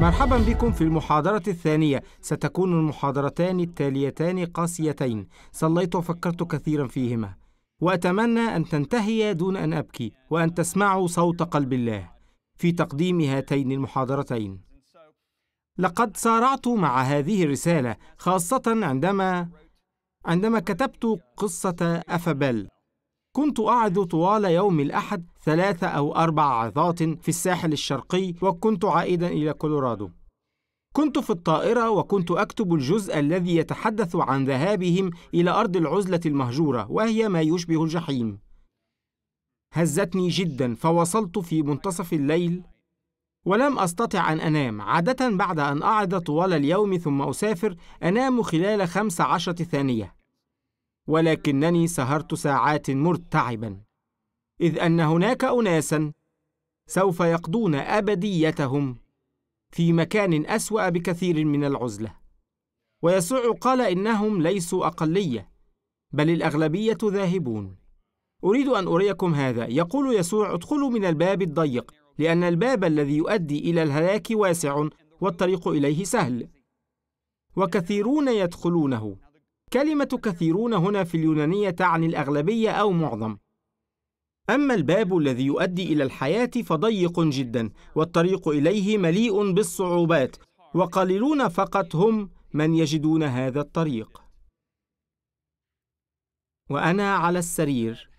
مرحبا بكم في المحاضرة الثانية ستكون المحاضرتان التاليتان قاسيتين صليت وفكرت كثيرا فيهما وأتمنى أن تنتهي دون أن أبكي وأن تسمعوا صوت قلب الله في تقديم هاتين المحاضرتين لقد صارعت مع هذه الرسالة خاصة عندما عندما كتبت قصة أفابيل كنت أعد طوال يوم الأحد ثلاثة أو أربع عظات في الساحل الشرقي وكنت عائدا إلى كولورادو كنت في الطائرة وكنت أكتب الجزء الذي يتحدث عن ذهابهم إلى أرض العزلة المهجورة وهي ما يشبه الجحيم هزتني جدا فوصلت في منتصف الليل ولم أستطع أن أنام عادة بعد أن أعد طوال اليوم ثم أسافر أنام خلال خمس عشرة ثانية ولكنني سهرت ساعات مرتعبا اذ ان هناك اناسا سوف يقضون ابديتهم في مكان اسوا بكثير من العزله ويسوع قال انهم ليسوا اقليه بل الاغلبيه ذاهبون اريد ان اريكم هذا يقول يسوع ادخلوا من الباب الضيق لان الباب الذي يؤدي الى الهلاك واسع والطريق اليه سهل وكثيرون يدخلونه كلمة كثيرون هنا في اليونانية تعني الأغلبية أو معظم أما الباب الذي يؤدي إلى الحياة فضيق جدا والطريق إليه مليء بالصعوبات وقليلون فقط هم من يجدون هذا الطريق وأنا على السرير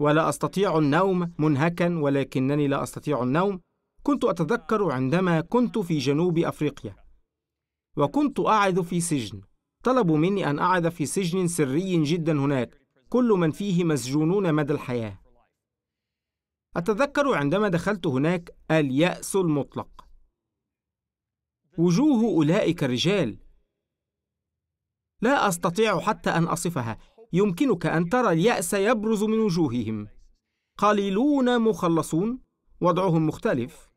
ولا أستطيع النوم منهكا ولكنني لا أستطيع النوم كنت أتذكر عندما كنت في جنوب أفريقيا وكنت أعظ في سجن طلبوا مني أن أقعد في سجن سري جدا هناك كل من فيه مسجونون مدى الحياة أتذكر عندما دخلت هناك اليأس المطلق وجوه أولئك الرجال لا أستطيع حتى أن أصفها يمكنك أن ترى اليأس يبرز من وجوههم قليلون مخلصون وضعهم مختلف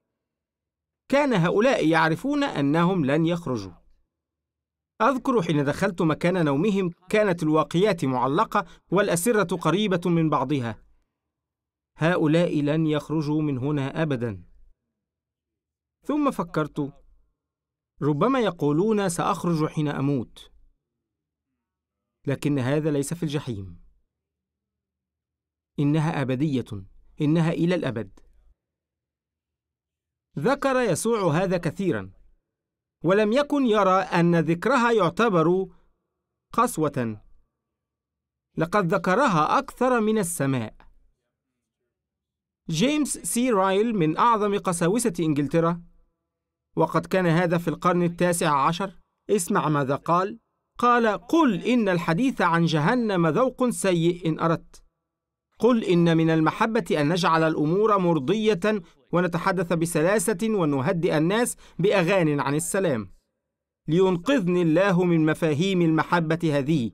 كان هؤلاء يعرفون أنهم لن يخرجوا أذكر حين دخلت مكان نومهم كانت الواقيات معلقة والأسرة قريبة من بعضها هؤلاء لن يخرجوا من هنا أبدا ثم فكرت ربما يقولون سأخرج حين أموت لكن هذا ليس في الجحيم إنها أبدية إنها إلى الأبد ذكر يسوع هذا كثيرا ولم يكن يرى أن ذكرها يعتبر قسوة لقد ذكرها أكثر من السماء جيمس سي رايل من أعظم قساوسة إنجلترا وقد كان هذا في القرن التاسع عشر اسمع ماذا قال قال قل إن الحديث عن جهنم ذوق سيء إن أردت قل إن من المحبة أن نجعل الأمور مرضية ونتحدث بسلاسة ونهدئ الناس بأغان عن السلام لينقذني الله من مفاهيم المحبة هذه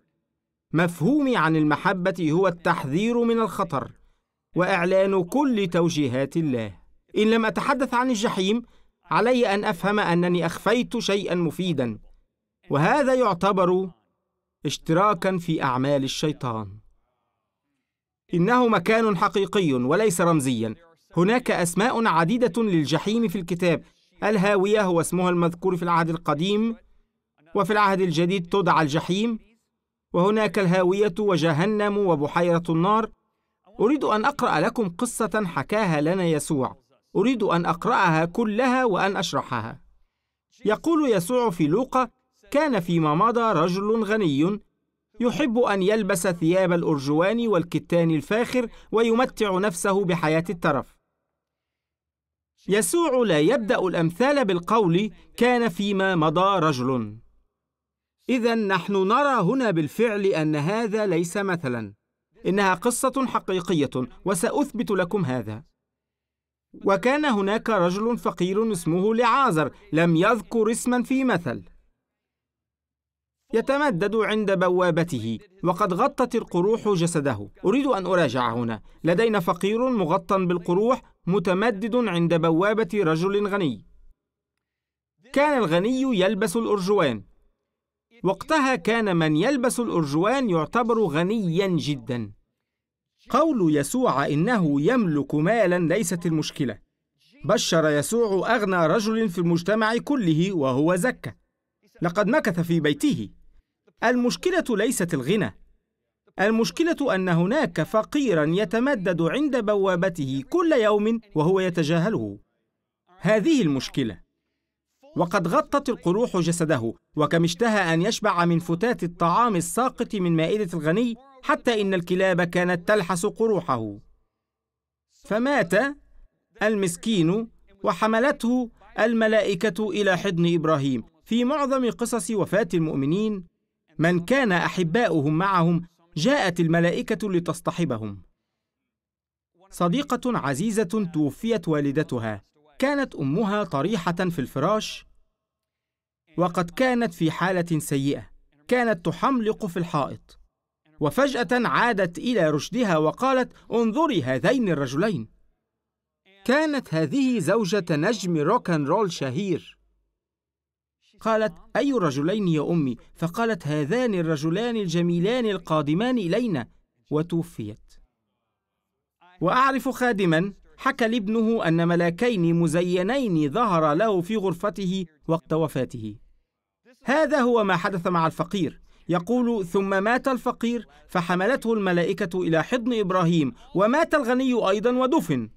مفهومي عن المحبة هو التحذير من الخطر وإعلان كل توجيهات الله إن لم أتحدث عن الجحيم علي أن أفهم أنني أخفيت شيئا مفيدا وهذا يعتبر اشتراكا في أعمال الشيطان إنه مكان حقيقي وليس رمزيا هناك أسماء عديدة للجحيم في الكتاب الهاوية هو اسمها المذكور في العهد القديم وفي العهد الجديد تدعى الجحيم وهناك الهاوية وجهنم وبحيرة النار أريد أن أقرأ لكم قصة حكاها لنا يسوع أريد أن أقرأها كلها وأن أشرحها يقول يسوع في لوقا كان فيما مضى رجل غني يحب أن يلبس ثياب الأرجوان والكتان الفاخر ويمتع نفسه بحياة الترف يسوع لا يبدأ الأمثال بالقول كان فيما مضى رجل إذا نحن نرى هنا بالفعل أن هذا ليس مثلا إنها قصة حقيقية وسأثبت لكم هذا وكان هناك رجل فقير اسمه لعازر لم يذكر اسما في مثل يتمدد عند بوابته وقد غطت القروح جسده أريد أن أراجع هنا لدينا فقير مغطى بالقروح متمدد عند بوابة رجل غني كان الغني يلبس الأرجوان وقتها كان من يلبس الأرجوان يعتبر غنيا جدا قول يسوع إنه يملك مالا ليست المشكلة بشر يسوع أغنى رجل في المجتمع كله وهو زكى لقد مكث في بيته المشكلة ليست الغنى المشكلة أن هناك فقيرا يتمدد عند بوابته كل يوم وهو يتجاهله هذه المشكلة وقد غطت القروح جسده وكم اشتهى أن يشبع من فتات الطعام الساقط من مائدة الغني حتى إن الكلاب كانت تلحس قروحه فمات المسكين وحملته الملائكة إلى حضن إبراهيم في معظم قصص وفاة المؤمنين من كان احباؤهم معهم جاءت الملائكه لتصطحبهم صديقه عزيزه توفيت والدتها كانت امها طريحه في الفراش وقد كانت في حاله سيئه كانت تحملق في الحائط وفجاه عادت الى رشدها وقالت انظري هذين الرجلين كانت هذه زوجه نجم روك رول شهير قالت أي رجلين يا أمي فقالت هذان الرجلان الجميلان القادمان إلينا وتوفيت وأعرف خادما حكى لابنه أن ملاكين مزينين ظهر له في غرفته وقت وفاته هذا هو ما حدث مع الفقير يقول ثم مات الفقير فحملته الملائكة إلى حضن إبراهيم ومات الغني أيضا ودفن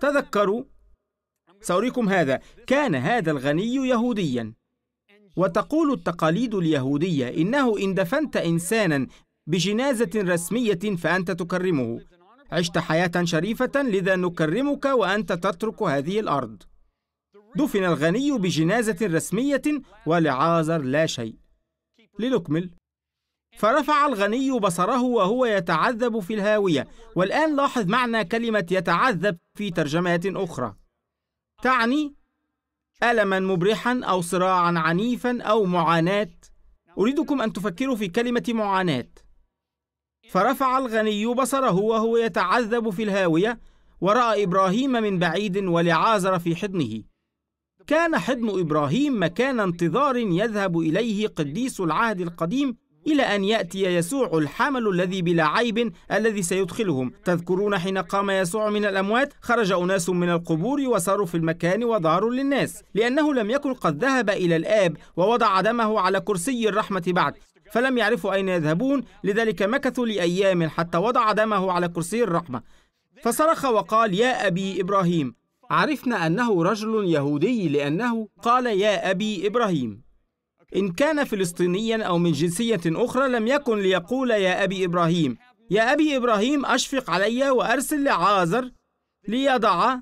تذكروا سأريكم هذا كان هذا الغني يهوديا وتقول التقاليد اليهودية إنه إن دفنت إنسانا بجنازة رسمية فأنت تكرمه عشت حياة شريفة لذا نكرمك وأنت تترك هذه الأرض دفن الغني بجنازة رسمية ولعازر لا شيء لنكمل فرفع الغني بصره وهو يتعذب في الهاوية والآن لاحظ معنى كلمة يتعذب في ترجمات أخرى تعني ألما مبرحا أو صراعا عنيفا أو معاناة أريدكم أن تفكروا في كلمة معاناة فرفع الغني بصره وهو يتعذب في الهاوية ورأى إبراهيم من بعيد ولعازر في حضنه كان حضن إبراهيم مكان انتظار يذهب إليه قديس العهد القديم إلى أن يأتي يسوع الحمل الذي بلا عيب الذي سيدخلهم تذكرون حين قام يسوع من الأموات خرج أناس من القبور وصاروا في المكان وظهروا للناس لأنه لم يكن قد ذهب إلى الآب ووضع دمه على كرسي الرحمة بعد فلم يعرفوا أين يذهبون لذلك مكثوا لأيام حتى وضع دمه على كرسي الرحمة فصرخ وقال يا أبي إبراهيم عرفنا أنه رجل يهودي لأنه قال يا أبي إبراهيم إن كان فلسطينيا أو من جنسية أخرى لم يكن ليقول يا أبي إبراهيم يا أبي إبراهيم أشفق علي وأرسل لعازر ليضع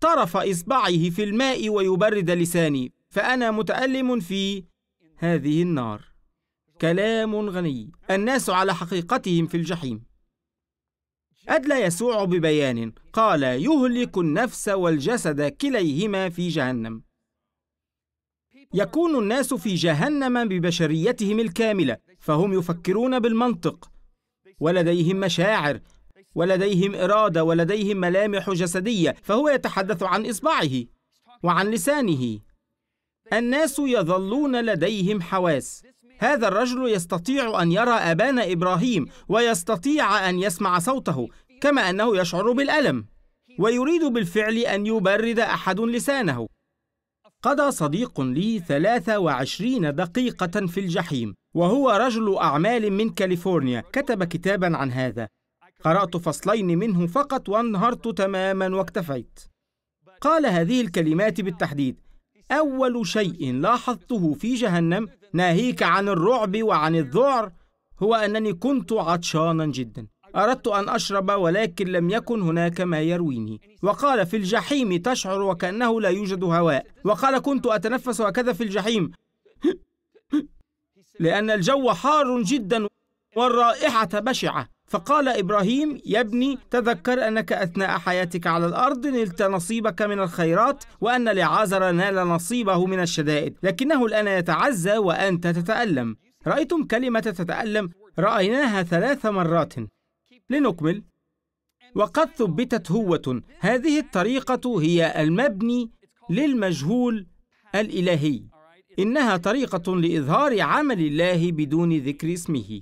طرف إصبعه في الماء ويبرد لساني فأنا متألم في هذه النار كلام غني الناس على حقيقتهم في الجحيم أدلى يسوع ببيان قال يهلك النفس والجسد كليهما في جهنم يكون الناس في جهنم ببشريتهم الكاملة فهم يفكرون بالمنطق ولديهم مشاعر ولديهم إرادة ولديهم ملامح جسدية فهو يتحدث عن إصبعه وعن لسانه الناس يظلون لديهم حواس هذا الرجل يستطيع أن يرى أبان إبراهيم ويستطيع أن يسمع صوته كما أنه يشعر بالألم ويريد بالفعل أن يبرد أحد لسانه قضى صديق لي 23 دقيقة في الجحيم وهو رجل أعمال من كاليفورنيا كتب كتابا عن هذا قرأت فصلين منه فقط وانهرت تماما واكتفيت قال هذه الكلمات بالتحديد أول شيء لاحظته في جهنم ناهيك عن الرعب وعن الذعر هو أنني كنت عطشانا جدا أردت أن أشرب ولكن لم يكن هناك ما يرويني وقال في الجحيم تشعر وكأنه لا يوجد هواء وقال كنت أتنفس وكذا في الجحيم لأن الجو حار جدا والرائحة بشعة فقال إبراهيم يا ابني تذكر أنك أثناء حياتك على الأرض نلت نصيبك من الخيرات وأن لعازر نال نصيبه من الشدائد لكنه الآن يتعزى وأنت تتألم رأيتم كلمة تتألم رأيناها ثلاث مرات لنكمل وقد ثبتت هوة هذه الطريقة هي المبني للمجهول الإلهي إنها طريقة لإظهار عمل الله بدون ذكر اسمه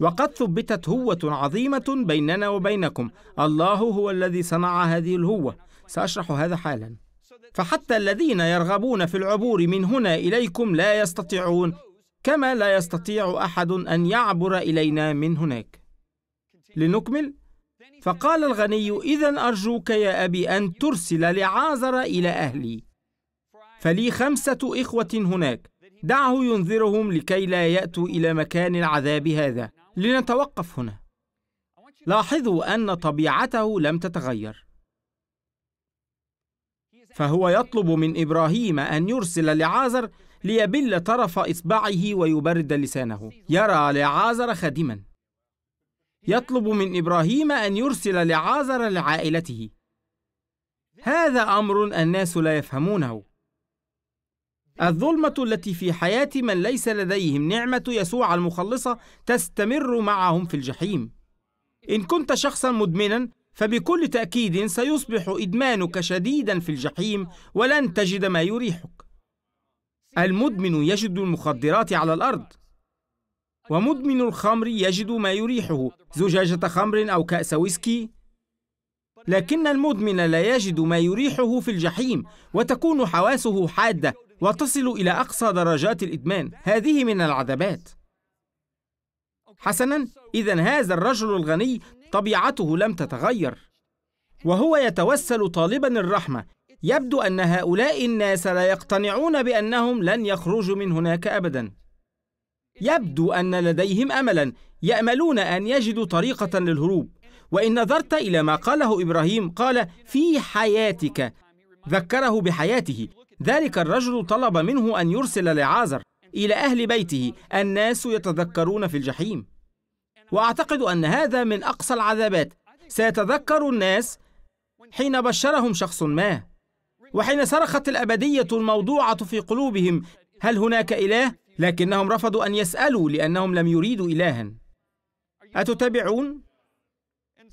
وقد ثبتت هوة عظيمة بيننا وبينكم الله هو الذي صنع هذه الهوة سأشرح هذا حالا فحتى الذين يرغبون في العبور من هنا إليكم لا يستطيعون كما لا يستطيع أحد أن يعبر إلينا من هناك لنكمل فقال الغني اذا ارجوك يا ابي ان ترسل لعازر الى اهلي فلي خمسه اخوه هناك دعه ينذرهم لكي لا ياتوا الى مكان العذاب هذا لنتوقف هنا لاحظوا ان طبيعته لم تتغير فهو يطلب من ابراهيم ان يرسل لعازر ليبل طرف اصبعه ويبرد لسانه يرى لعازر خادما يطلب من إبراهيم أن يرسل لعازر لعائلته هذا أمر الناس لا يفهمونه الظلمة التي في حياة من ليس لديهم نعمة يسوع المخلصة تستمر معهم في الجحيم إن كنت شخصا مدمنا فبكل تأكيد سيصبح إدمانك شديدا في الجحيم ولن تجد ما يريحك المدمن يجد المخدرات على الأرض ومدمن الخمر يجد ما يريحه زجاجة خمر أو كأس ويسكي لكن المدمن لا يجد ما يريحه في الجحيم وتكون حواسه حادة وتصل إلى أقصى درجات الإدمان هذه من العذبات حسنا إذا هذا الرجل الغني طبيعته لم تتغير وهو يتوسل طالبا الرحمة يبدو أن هؤلاء الناس لا يقتنعون بأنهم لن يخرجوا من هناك أبداً يبدو أن لديهم أملا يأملون أن يجدوا طريقة للهروب وإن نظرت إلى ما قاله إبراهيم قال في حياتك ذكره بحياته ذلك الرجل طلب منه أن يرسل لعازر إلى أهل بيته الناس يتذكرون في الجحيم وأعتقد أن هذا من أقصى العذابات سيتذكر الناس حين بشرهم شخص ما وحين صرخت الأبدية الموضوعة في قلوبهم هل هناك إله؟ لكنهم رفضوا أن يسألوا لأنهم لم يريدوا إلها أتتابعون؟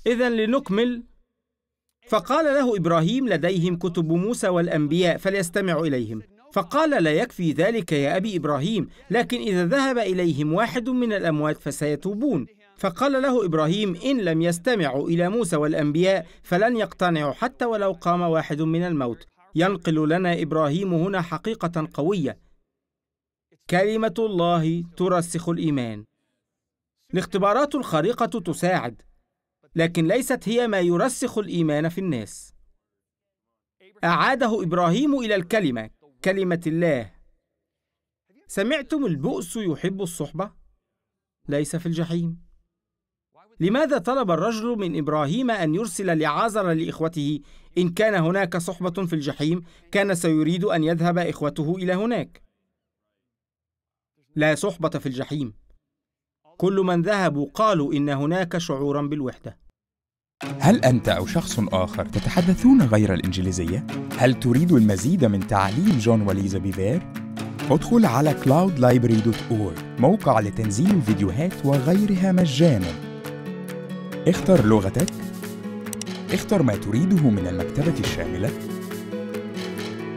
إذا لنكمل فقال له إبراهيم لديهم كتب موسى والأنبياء فليستمعوا إليهم فقال لا يكفي ذلك يا أبي إبراهيم لكن إذا ذهب إليهم واحد من الأموات فسيتوبون فقال له إبراهيم إن لم يستمعوا إلى موسى والأنبياء فلن يقتنعوا حتى ولو قام واحد من الموت ينقل لنا إبراهيم هنا حقيقة قوية كلمة الله ترسخ الإيمان. الاختبارات الخارقة تساعد، لكن ليست هي ما يرسخ الإيمان في الناس. أعاده إبراهيم إلى الكلمة، كلمة الله. سمعتم البؤس يحب الصحبة؟ ليس في الجحيم. لماذا طلب الرجل من إبراهيم أن يرسل لعازر لإخوته؟ إن كان هناك صحبة في الجحيم، كان سيريد أن يذهب إخوته إلى هناك. لا صحبة في الجحيم كل من ذهبوا قالوا إن هناك شعورا بالوحدة هل أنت أو شخص آخر تتحدثون غير الإنجليزية؟ هل تريد المزيد من تعليم جون وليزا بيفير؟ ادخل على cloudlibrary.org موقع لتنزيل الفيديوهات وغيرها مجانا اختر لغتك اختر ما تريده من المكتبة الشاملة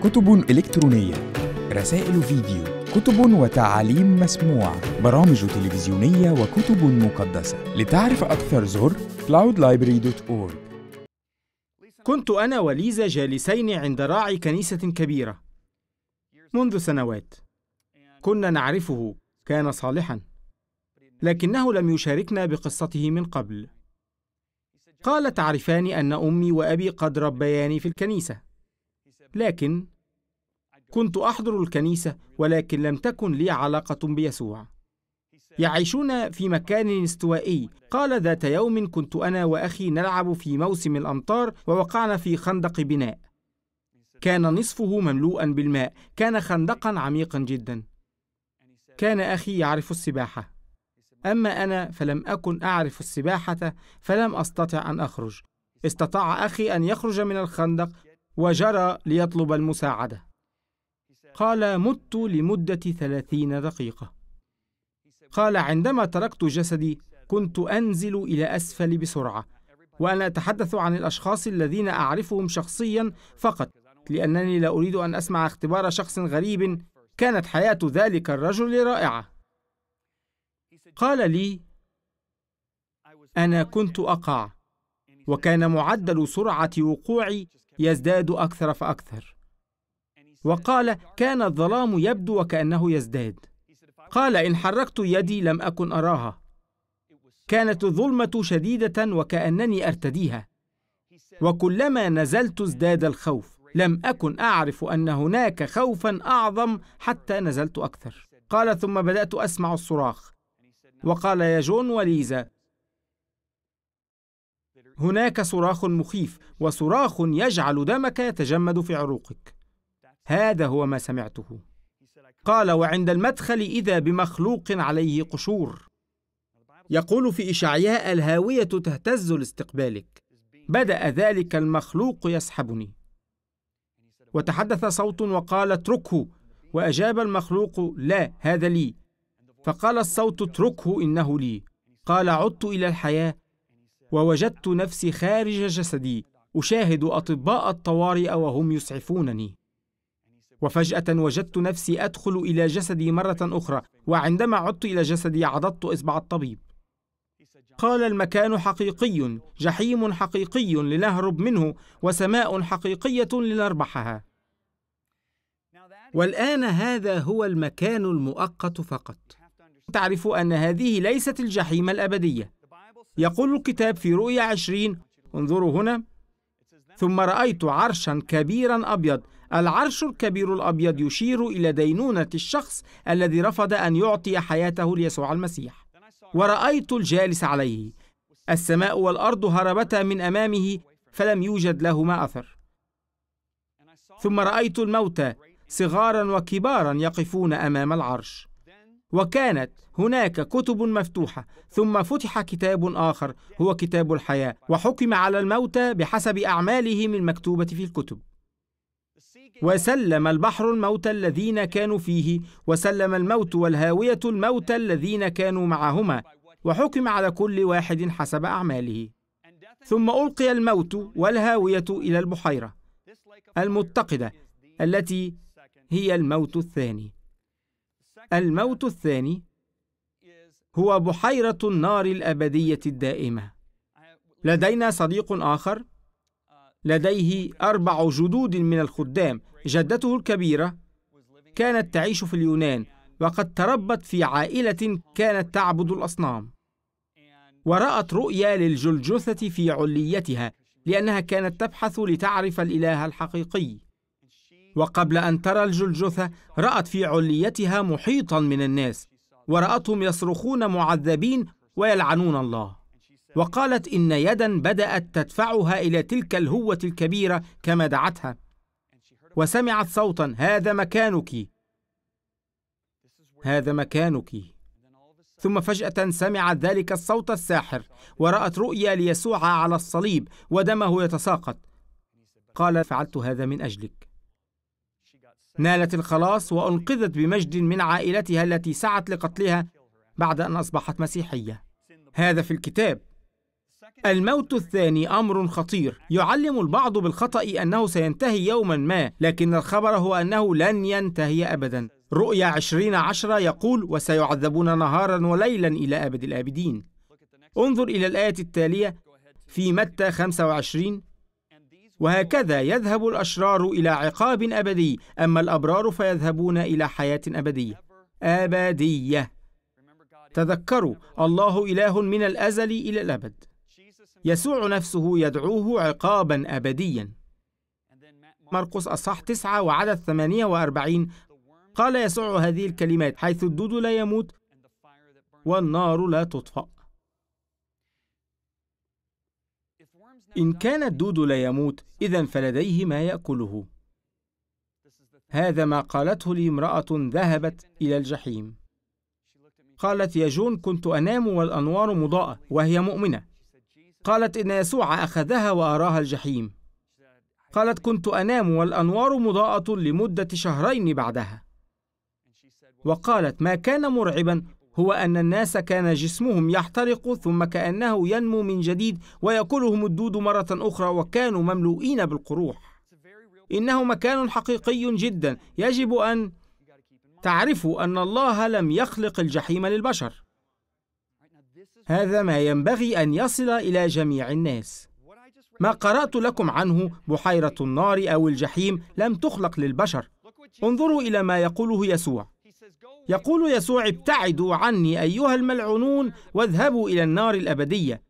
كتب إلكترونية رسائل فيديو كتب وتعاليم مسموعة برامج تلفزيونية وكتب مقدسة لتعرف أكثر زر cloudlibrary.org كنت أنا وليزا جالسين عند راعي كنيسة كبيرة منذ سنوات كنا نعرفه كان صالحا لكنه لم يشاركنا بقصته من قبل قال تعرفان أن أمي وأبي قد ربياني في الكنيسة لكن كنت احضر الكنيسه ولكن لم تكن لي علاقه بيسوع يعيشون في مكان استوائي قال ذات يوم كنت انا واخي نلعب في موسم الامطار ووقعنا في خندق بناء كان نصفه مملوءا بالماء كان خندقا عميقا جدا كان اخي يعرف السباحه اما انا فلم اكن اعرف السباحه فلم استطع ان اخرج استطاع اخي ان يخرج من الخندق وجرى ليطلب المساعده قال مت لمدة ثلاثين دقيقة قال عندما تركت جسدي كنت أنزل إلى أسفل بسرعة وأنا أتحدث عن الأشخاص الذين أعرفهم شخصيا فقط لأنني لا أريد أن أسمع اختبار شخص غريب كانت حياة ذلك الرجل رائعة قال لي أنا كنت أقع وكان معدل سرعة وقوعي يزداد أكثر فأكثر وقال كان الظلام يبدو وكأنه يزداد قال إن حركت يدي لم أكن أراها كانت الظلمة شديدة وكأنني أرتديها وكلما نزلت ازداد الخوف لم أكن أعرف أن هناك خوفا أعظم حتى نزلت أكثر قال ثم بدأت أسمع الصراخ وقال يا جون وليزا هناك صراخ مخيف وصراخ يجعل دمك يتجمد في عروقك هذا هو ما سمعته قال وعند المدخل اذا بمخلوق عليه قشور يقول في اشعياء الهاويه تهتز لاستقبالك بدا ذلك المخلوق يسحبني وتحدث صوت وقال اتركه واجاب المخلوق لا هذا لي فقال الصوت اتركه انه لي قال عدت الى الحياه ووجدت نفسي خارج جسدي اشاهد اطباء الطوارئ وهم يسعفونني وفجأة وجدت نفسي أدخل إلى جسدي مرة أخرى وعندما عدت إلى جسدي عضدت إصبع الطبيب قال المكان حقيقي جحيم حقيقي لنهرب منه وسماء حقيقية لنربحها والآن هذا هو المكان المؤقت فقط تعرف أن هذه ليست الجحيم الأبدية يقول الكتاب في رؤيا عشرين انظروا هنا ثم رأيت عرشا كبيرا أبيض العرش الكبير الأبيض يشير إلى دينونة الشخص الذي رفض أن يعطي حياته ليسوع المسيح ورأيت الجالس عليه السماء والأرض هربتا من أمامه فلم يوجد لهما أثر ثم رأيت الموتى صغارا وكبارا يقفون أمام العرش وكانت هناك كتب مفتوحة ثم فتح كتاب آخر هو كتاب الحياة وحكم على الموتى بحسب أعمالهم المكتوبة في الكتب وسلم البحر الموت الذين كانوا فيه وسلم الموت والهاوية الموت الذين كانوا معهما وحكم على كل واحد حسب أعماله ثم ألقي الموت والهاوية إلى البحيرة المتقدة التي هي الموت الثاني الموت الثاني هو بحيرة النار الأبدية الدائمة لدينا صديق آخر لديه أربع جدود من الخدام جدته الكبيرة كانت تعيش في اليونان وقد تربت في عائلة كانت تعبد الأصنام ورأت رؤيا للجلجثة في عليتها لأنها كانت تبحث لتعرف الإله الحقيقي وقبل أن ترى الجلجثة رأت في عليتها محيطا من الناس ورأتهم يصرخون معذبين ويلعنون الله وقالت إن يدا بدأت تدفعها إلى تلك الهوة الكبيرة كما دعتها وسمعت صوتا هذا مكانك هذا مكانك ثم فجأة سمعت ذلك الصوت الساحر ورأت رؤيا ليسوع على الصليب ودمه يتساقط قال فعلت هذا من أجلك نالت الخلاص وأنقذت بمجد من عائلتها التي سعت لقتلها بعد أن أصبحت مسيحية هذا في الكتاب الموت الثاني أمر خطير يعلم البعض بالخطأ أنه سينتهي يوما ما لكن الخبر هو أنه لن ينتهي أبدا رؤيا عشرين عشرة يقول وسيعذبون نهارا وليلا إلى أبد الآبدين انظر إلى الآية التالية في متى 25 وهكذا يذهب الأشرار إلى عقاب أبدي أما الأبرار فيذهبون إلى حياة أبدية أبدية تذكروا الله إله من الأزل إلى الأبد يسوع نفسه يدعوه عقابا أبديا مرقس أصح تسعة وعدد ثمانية وأربعين قال يسوع هذه الكلمات حيث الدود لا يموت والنار لا تطفأ إن كان الدود لا يموت إذا فلديه ما يأكله هذا ما قالته لي امرأة ذهبت إلى الجحيم قالت يا جون كنت أنام والأنوار مضاءة وهي مؤمنة قالت إن يسوع أخذها وأراها الجحيم قالت كنت أنام والأنوار مضاءة لمدة شهرين بعدها وقالت ما كان مرعبا هو أن الناس كان جسمهم يحترق ثم كأنه ينمو من جديد ويأكلهم الدود مرة أخرى وكانوا مملوئين بالقروح إنه مكان حقيقي جدا يجب أن تعرفوا أن الله لم يخلق الجحيم للبشر هذا ما ينبغي أن يصل إلى جميع الناس ما قرأت لكم عنه بحيرة النار أو الجحيم لم تخلق للبشر انظروا إلى ما يقوله يسوع يقول يسوع ابتعدوا عني ايها الملعونون واذهبوا الى النار الابديه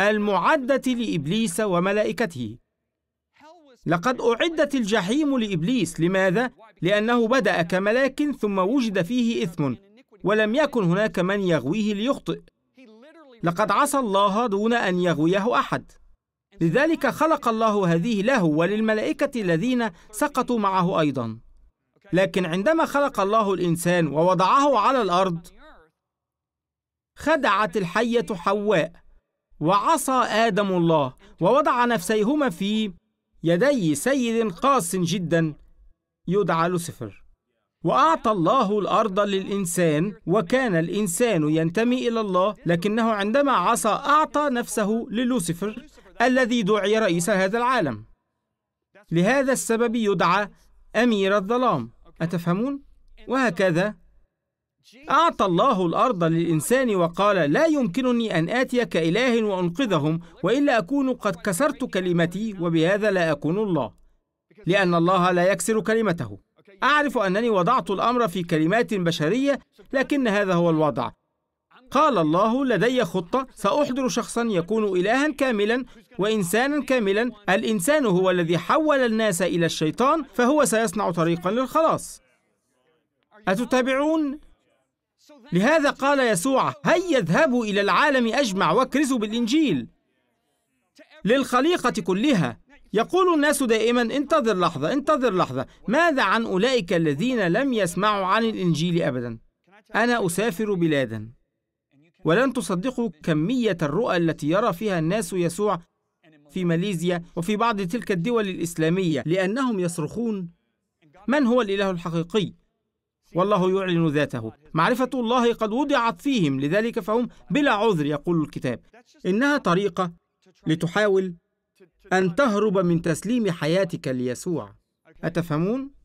المعده لابليس وملائكته لقد اعدت الجحيم لابليس لماذا لانه بدا كملاك ثم وجد فيه اثم ولم يكن هناك من يغويه ليخطئ لقد عصى الله دون ان يغويه احد لذلك خلق الله هذه له وللملائكه الذين سقطوا معه ايضا لكن عندما خلق الله الإنسان ووضعه على الأرض خدعت الحية حواء وعصى آدم الله ووضع نفسيهما في يدي سيد قاس جدا يدعى لوسيفر وأعطى الله الأرض للإنسان وكان الإنسان ينتمي إلى الله لكنه عندما عصى أعطى نفسه للوسيفر الذي دعي رئيس هذا العالم لهذا السبب يدعى أمير الظلام أتفهمون؟ وهكذا أعطى الله الأرض للإنسان وقال لا يمكنني أن آتي كإله وأنقذهم وإلا أكون قد كسرت كلمتي وبهذا لا أكون الله لأن الله لا يكسر كلمته أعرف أنني وضعت الأمر في كلمات بشرية لكن هذا هو الوضع قال الله لدي خطة سأحضر شخصا يكون إلها كاملا وإنسانا كاملا الإنسان هو الذي حول الناس إلى الشيطان فهو سيصنع طريقا للخلاص أتتابعون؟ لهذا قال يسوع هيا اذهبوا إلى العالم أجمع واكرزوا بالإنجيل للخليقة كلها يقول الناس دائما انتظر لحظة انتظر لحظة ماذا عن أولئك الذين لم يسمعوا عن الإنجيل أبدا أنا أسافر بلادا ولن تصدقوا كمية الرؤى التي يرى فيها الناس يسوع في ماليزيا وفي بعض تلك الدول الإسلامية لأنهم يصرخون من هو الإله الحقيقي؟ والله يعلن ذاته معرفة الله قد وضعت فيهم لذلك فهم بلا عذر يقول الكتاب إنها طريقة لتحاول أن تهرب من تسليم حياتك ليسوع أتفهمون؟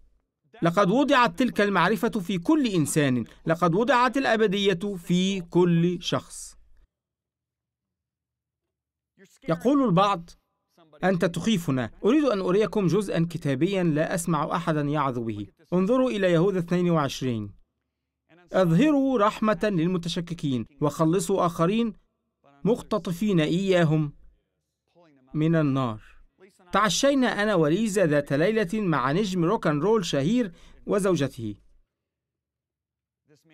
لقد وضعت تلك المعرفة في كل إنسان لقد وضعت الأبدية في كل شخص يقول البعض أنت تخيفنا أريد أن أريكم جزءا كتابيا لا أسمع أحدا يعظ به انظروا إلى يهوذا 22 أظهروا رحمة للمتشككين وخلصوا آخرين مختطفين إياهم من النار تعشينا أنا وليزا ذات ليلة مع نجم روك أن رول شهير وزوجته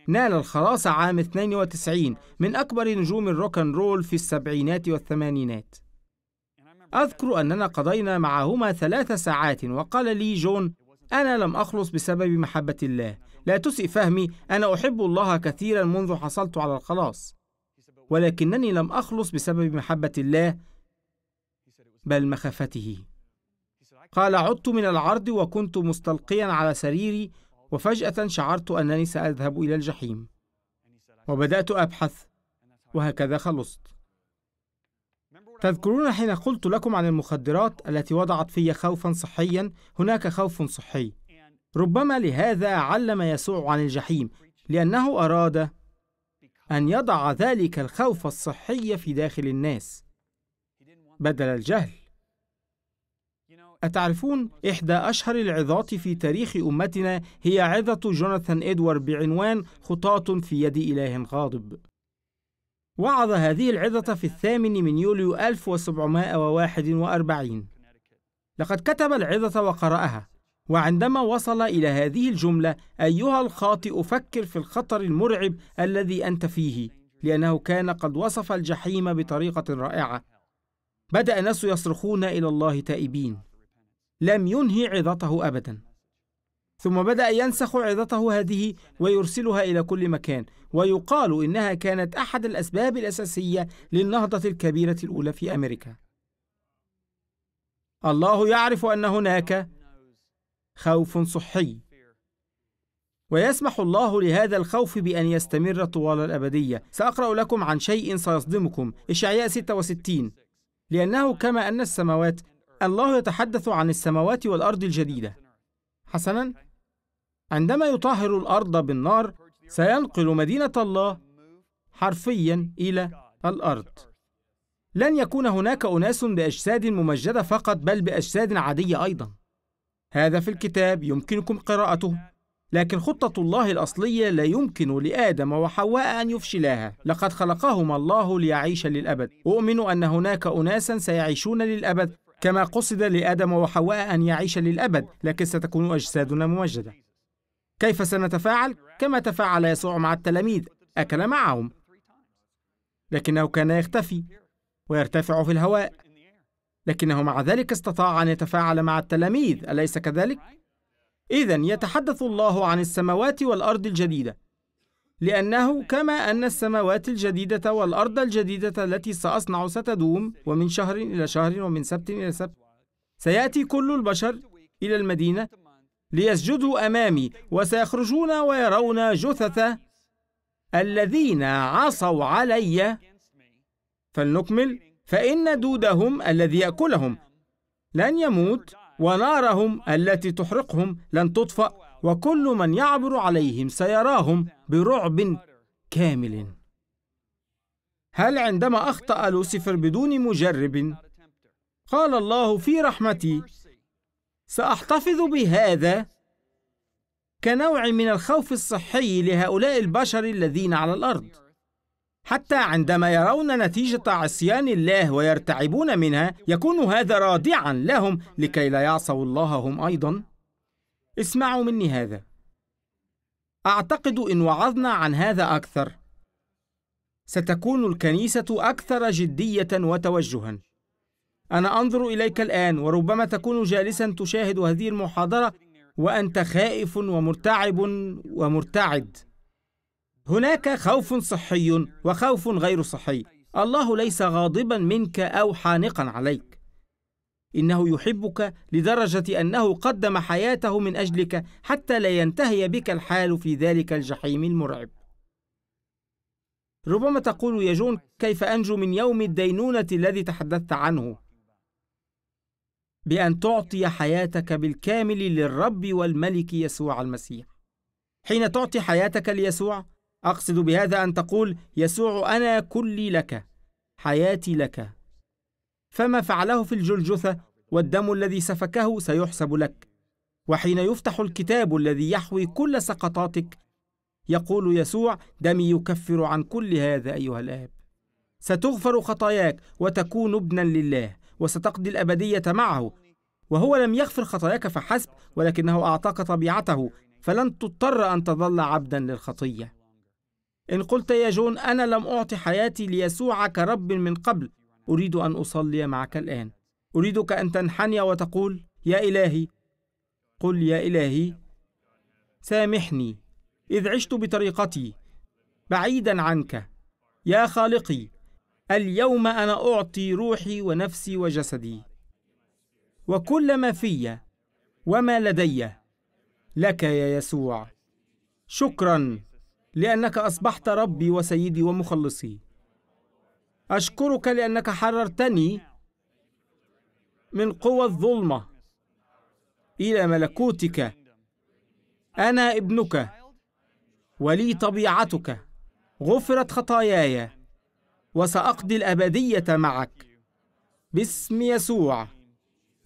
نال الخلاص عام 92 من أكبر نجوم الروك أن رول في السبعينات والثمانينات أذكر أننا قضينا معهما ثلاث ساعات وقال لي جون أنا لم أخلص بسبب محبة الله لا تسئ فهمي أنا أحب الله كثيرا منذ حصلت على الخلاص ولكنني لم أخلص بسبب محبة الله بل مخافته قال عدت من العرض وكنت مستلقيا على سريري وفجاه شعرت انني ساذهب الى الجحيم وبدات ابحث وهكذا خلصت تذكرون حين قلت لكم عن المخدرات التي وضعت في خوفا صحيا هناك خوف صحي ربما لهذا علم يسوع عن الجحيم لانه اراد ان يضع ذلك الخوف الصحي في داخل الناس بدل الجهل أتعرفون إحدى أشهر العظات في تاريخ أمتنا هي عظة جوناثان إدوارد بعنوان خطاة في يد إله غاضب وعظ هذه العظة في الثامن من يوليو 1741 لقد كتب العظة وقرأها وعندما وصل إلى هذه الجملة أيها الخاطئ فكر في الخطر المرعب الذي أنت فيه لأنه كان قد وصف الجحيم بطريقة رائعة بدأ الناس يصرخون إلى الله تائبين لم ينهي عظته أبدا ثم بدأ ينسخ عظته هذه ويرسلها إلى كل مكان ويقال إنها كانت أحد الأسباب الأساسية للنهضة الكبيرة الأولى في أمريكا الله يعرف أن هناك خوف صحي ويسمح الله لهذا الخوف بأن يستمر طوال الأبدية سأقرأ لكم عن شيء سيصدمكم إشعياء 66 لأنه كما أن السماوات الله يتحدث عن السماوات والأرض الجديدة حسنا عندما يطهر الأرض بالنار سينقل مدينة الله حرفيا إلى الأرض لن يكون هناك أناس بأجساد ممجدة فقط بل بأجساد عادية أيضا هذا في الكتاب يمكنكم قراءته لكن خطة الله الأصلية لا يمكن لآدم وحواء أن يفشلاها لقد خلقهما الله ليعيش للأبد، أؤمن أن هناك أناسا سيعيشون للأبد كما قصد لآدم وحواء أن يعيش للأبد، لكن ستكون أجسادنا ممجدة. كيف سنتفاعل؟ كما تفاعل يسوع مع التلاميذ، أكل معهم، لكنه كان يختفي ويرتفع في الهواء، لكنه مع ذلك استطاع أن يتفاعل مع التلاميذ، أليس كذلك؟ إذا يتحدث الله عن السماوات والأرض الجديدة لأنه كما أن السماوات الجديدة والأرض الجديدة التي سأصنع ستدوم ومن شهر إلى شهر ومن سبت إلى سبت سيأتي كل البشر إلى المدينة ليسجدوا أمامي وسيخرجون ويرون جثث الذين عصوا علي فلنكمل فإن دودهم الذي يأكلهم لن يموت ونارهم التي تحرقهم لن تطفأ وكل من يعبر عليهم سيراهم برعب كامل هل عندما أخطأ لوسيفر بدون مجرب قال الله في رحمتي سأحتفظ بهذا كنوع من الخوف الصحي لهؤلاء البشر الذين على الأرض حتى عندما يرون نتيجة عصيان الله ويرتعبون منها يكون هذا رادعا لهم لكي لا يعصوا الله هم أيضا اسمعوا مني هذا أعتقد إن وعظنا عن هذا أكثر ستكون الكنيسة أكثر جدية وتوجها أنا أنظر إليك الآن وربما تكون جالسا تشاهد هذه المحاضرة وأنت خائف ومرتعب ومرتعد هناك خوف صحي وخوف غير صحي الله ليس غاضبا منك او حانقا عليك انه يحبك لدرجه انه قدم حياته من اجلك حتى لا ينتهي بك الحال في ذلك الجحيم المرعب ربما تقول يا جون كيف انجو من يوم الدينونه الذي تحدثت عنه بان تعطي حياتك بالكامل للرب والملك يسوع المسيح حين تعطي حياتك ليسوع أقصد بهذا أن تقول يسوع أنا كلي لك حياتي لك فما فعله في الجلجثة والدم الذي سفكه سيحسب لك وحين يفتح الكتاب الذي يحوي كل سقطاتك يقول يسوع دمي يكفر عن كل هذا أيها الآب ستغفر خطاياك وتكون ابنا لله وستقضي الأبدية معه وهو لم يغفر خطاياك فحسب ولكنه أعتق طبيعته فلن تضطر أن تظل عبدا للخطية إن قلت يا جون أنا لم أعطي حياتي ليسوع كرب من قبل أريد أن أصلي معك الآن أريدك أن تنحني وتقول يا إلهي قل يا إلهي سامحني إذ عشت بطريقتي بعيدا عنك يا خالقي اليوم أنا أعطي روحي ونفسي وجسدي وكل ما في وما لدي لك يا يسوع شكرا لأنك أصبحت ربي وسيدي ومخلصي أشكرك لأنك حررتني من قوى الظلمة إلى ملكوتك أنا ابنك ولي طبيعتك غفرت خطاياي وسأقضي الأبدية معك باسم يسوع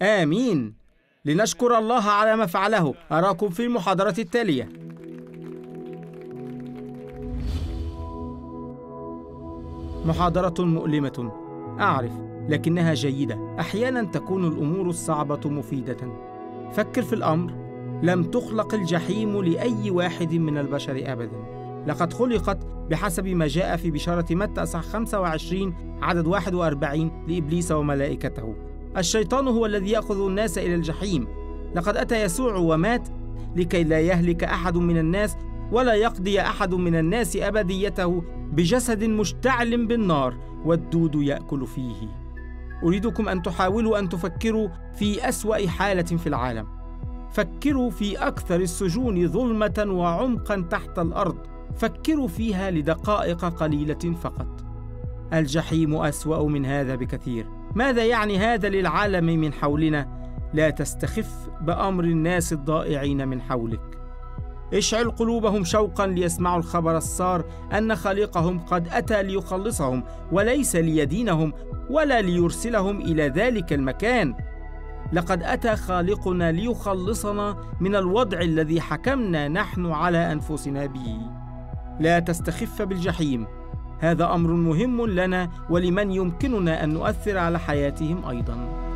آمين لنشكر الله على ما فعله أراكم في المحاضرة التالية محاضرة مؤلمة أعرف لكنها جيدة أحيانا تكون الأمور الصعبة مفيدة فكر في الأمر لم تخلق الجحيم لأي واحد من البشر أبدا لقد خلقت بحسب ما جاء في بشارة متى أصح 25 عدد 41 لإبليس وملائكته الشيطان هو الذي يأخذ الناس إلى الجحيم لقد أتى يسوع ومات لكي لا يهلك أحد من الناس ولا يقضي أحد من الناس أبديته بجسد مشتعل بالنار والدود ياكل فيه اريدكم ان تحاولوا ان تفكروا في اسوا حاله في العالم فكروا في اكثر السجون ظلمه وعمقا تحت الارض فكروا فيها لدقائق قليله فقط الجحيم اسوا من هذا بكثير ماذا يعني هذا للعالم من حولنا لا تستخف بامر الناس الضائعين من حولك اشعل قلوبهم شوقا ليسمعوا الخبر السار أن خالقهم قد أتى ليخلصهم وليس ليدينهم ولا ليرسلهم إلى ذلك المكان لقد أتى خالقنا ليخلصنا من الوضع الذي حكمنا نحن على أنفسنا به لا تستخف بالجحيم هذا أمر مهم لنا ولمن يمكننا أن نؤثر على حياتهم أيضاً